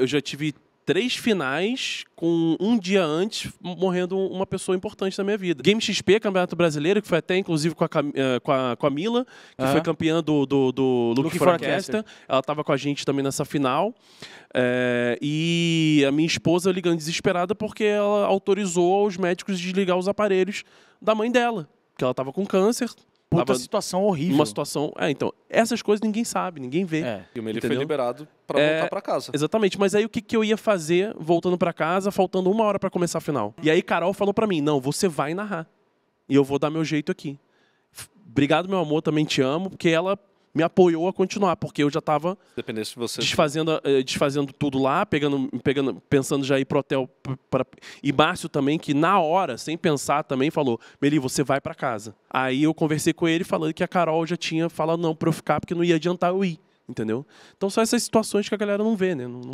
eu já tive três finais com um dia antes morrendo uma pessoa importante na minha vida. Game XP, Campeonato Brasileiro, que foi até inclusive com a, Cam... Eh, com a, com a Mila, que foi campeã do, do, do Luke, Ela estava com a gente também nessa final. É... e a minha esposa ligando desesperada porque ela autorizou aos médicos desligar os aparelhos da mãe dela, que ela estava com câncer. Puta situação horrível. Uma situação. É, então. Essas coisas ninguém sabe, ninguém vê. É. Ele foi liberado para é, voltar para casa. Exatamente. Mas aí o que, que eu ia fazer voltando para casa, faltando uma hora para começar a final? E aí Carol falou para mim: não, você vai narrar. E eu vou dar meu jeito aqui. Obrigado, meu amor, também te amo, porque ela me apoiou a continuar, porque eu já estava desfazendo, eh, desfazendo tudo lá, pegando, pegando, pensando já ir pro hotel. Pra... E Márcio também, que na hora, sem pensar também, falou, Meli, você vai para casa. Aí eu conversei com ele falando que a Carol já tinha falado não para eu ficar, porque não ia adiantar eu ir entendeu? Então são essas situações que a galera não vê, né? Não, não